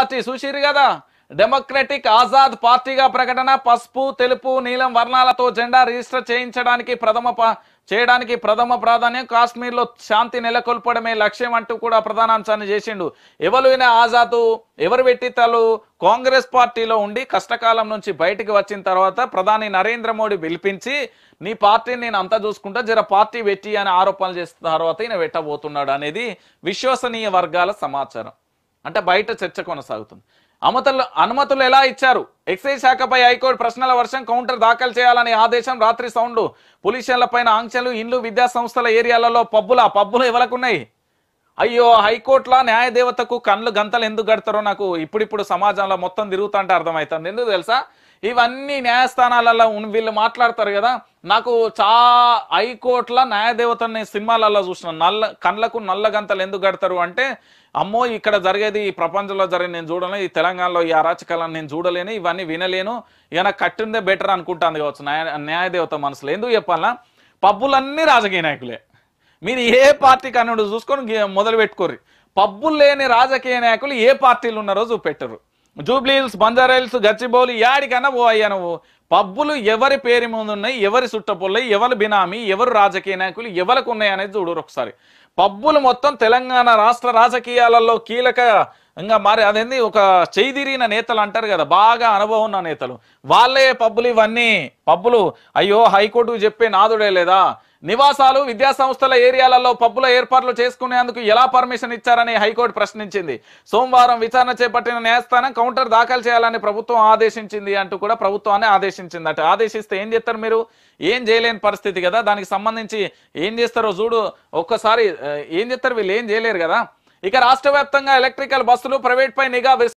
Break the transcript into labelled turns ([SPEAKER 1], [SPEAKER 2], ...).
[SPEAKER 1] party చూసిరు కదా democratic Azad పార్టీగా ప్రకటన పసుపు తెలుపు నీలం వర్ణాలతో జెండా రిజిస్టర్ చేయించడానికి ప్రథమ చేయడానికి ప్రథమ ప్రాధాన్యం కాశ్మీర్లో శాంతి నెలకొల్పడమే లక్ష్యం అంటూ కూడా ప్రధానాంశాన్ని చేసిండు ఎవరు ఆజాదు ఎవరు పెట్టి తలు కాంగ్రెస్ పార్టీలో ఉండి కష్టకాలం నుంచి బయటకు వచ్చిన తర్వాత ప్రధాని నరేంద్ర మోడీ పిలిపించి నీ పార్టీని నేను అంతా చూసుకుంటా జర పార్టీ పెట్టి అని ఆరోపణలు చేసిన తర్వాత ఈయన పెట్టబోతున్నాడు అనేది విశ్వసనీయ వర్గాల సమాచారం అంటే బయట చర్చ కొనసాగుతుంది అమతలు అనుమతులు ఎలా ఇచ్చారు ఎక్సైజ్ శాఖపై హైకోర్టు ప్రశ్నల వర్షం కౌంటర్ దాఖలు చేయాలనే ఆదేశం రాత్రి సౌండ్లు పొల్యూషన్లపైన ఆంక్షలు ఇండ్లు విద్యా సంస్థల ఏరియాలలో పబ్బుల పబ్బులు ఇవ్వలకున్నాయి అయ్యో న్యాయ న్యాయదేవతకు కళ్ళు గంతలు ఎందుకు గడతారో నాకు ఇప్పుడిప్పుడు సమాజంలో మొత్తం తిరుగుతుంటే అర్థమవుతుంది ఎందుకు తెలుసా ఇవన్నీ న్యాయస్థానాలలో వీళ్ళు మాట్లాడతారు కదా నాకు చా హైకోర్టుల న్యాయదేవత నేను సినిమాలలో చూసిన నల్ల కళ్ళకు నల్ల గంతలు ఎందుకు కడతారు అంటే అమ్మో ఇక్కడ జరిగేది ఈ ప్రపంచంలో జరిగింది నేను చూడలేను ఈ తెలంగాణలో ఈ అరాచకాలను నేను చూడలేను ఇవన్నీ వినలేను ఇక నాకు కట్టిందే బెటర్ అనుకుంటాను కావచ్చు న్యాయ న్యాయదేవత మనసులో ఎందుకు చెప్పాలా పబ్బులన్నీ రాజకీయ నాయకులే మీరు ఏ పార్టీ కన్నుడు చూసుకొని మొదలు పెట్టుకోరు పబ్బులు లేని రాజకీయ నాయకులు ఏ పార్టీలు ఉన్నారో చూపెట్టరు జూబ్లీహిల్స్ బంజారాహిల్స్ యాడికైనా యాడికన్నా అయ్యా నువ్వు పబ్బులు ఎవరి పేరు ముందు ఉన్నాయి ఎవరి చుట్టపుల్లయి ఎవరు బినామీ ఎవరు రాజకీయ నాయకులు ఎవరికి ఉన్నాయి అనేది చూడరు ఒకసారి పబ్బులు మొత్తం తెలంగాణ రాష్ట్ర రాజకీయాలలో కీలక ఇంకా మరి అదేంది ఒక చేయిదిరిగిన నేతలు అంటారు కదా బాగా అనుభవం ఉన్న నేతలు వాళ్ళే పబ్బులు ఇవన్నీ పబ్బులు అయ్యో హైకోర్టుకు చెప్పే నాదుడే లేదా నివాసాలు విద్యాసంస్థల ఏరియాలలో పబ్బుల ఏర్పాట్లు చేసుకునేందుకు ఎలా పర్మిషన్ ఇచ్చారని హైకోర్టు ప్రశ్నించింది సోమవారం విచారణ చేపట్టిన న్యాయస్థానం కౌంటర్ దాఖలు చేయాలని ప్రభుత్వం ఆదేశించింది అంటూ కూడా ప్రభుత్వాన్ని అంటే ఆదేశిస్తే ఏం చేస్తారు మీరు ఏం చేయలేని పరిస్థితి కదా దానికి సంబంధించి ఏం చేస్తారో చూడు ఒక్కసారి ఏం చేస్తారు వీళ్ళు ఏం చేయలేరు కదా ఇక రాష్ట్ర ఎలక్ట్రికల్ బస్సులు ప్రైవేట్ పై నిఘా